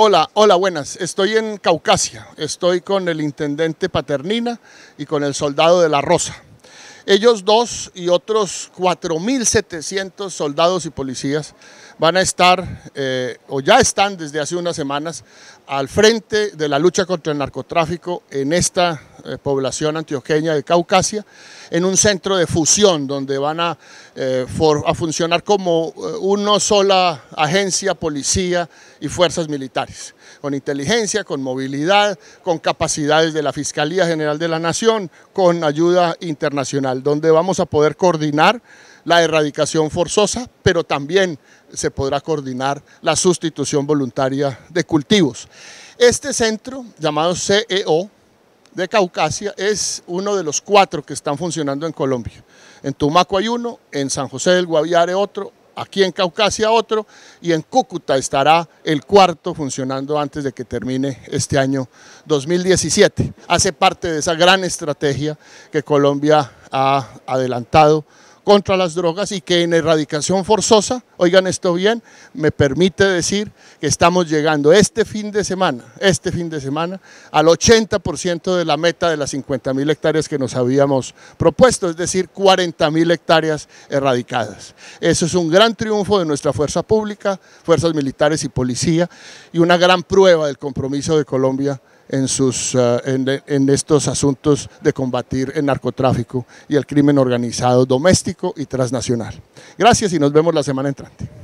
Hola, hola, buenas. Estoy en Caucasia. Estoy con el intendente Paternina y con el soldado de la Rosa. Ellos dos y otros 4.700 soldados y policías van a estar, eh, o ya están desde hace unas semanas, al frente de la lucha contra el narcotráfico en esta eh, población antioqueña de Caucasia, en un centro de fusión donde van a eh, funcionar como una sola agencia, policía y fuerzas militares con inteligencia, con movilidad, con capacidades de la Fiscalía General de la Nación, con ayuda internacional, donde vamos a poder coordinar la erradicación forzosa, pero también se podrá coordinar la sustitución voluntaria de cultivos. Este centro, llamado CEO, de Caucasia es uno de los cuatro que están funcionando en Colombia. En Tumaco hay uno, en San José del Guaviare otro, aquí en Caucasia otro y en Cúcuta estará el cuarto funcionando antes de que termine este año 2017. Hace parte de esa gran estrategia que Colombia ha adelantado contra las drogas y que en erradicación forzosa, oigan esto bien, me permite decir que estamos llegando este fin de semana, este fin de semana, al 80% de la meta de las 50 mil hectáreas que nos habíamos propuesto, es decir, 40 mil hectáreas erradicadas. Eso es un gran triunfo de nuestra fuerza pública, fuerzas militares y policía y una gran prueba del compromiso de Colombia en, sus, ah, en, estos asuntos de combatir el narcotráfico y el crimen organizado doméstico y transnacional. Gracias y nos vemos la semana entrante.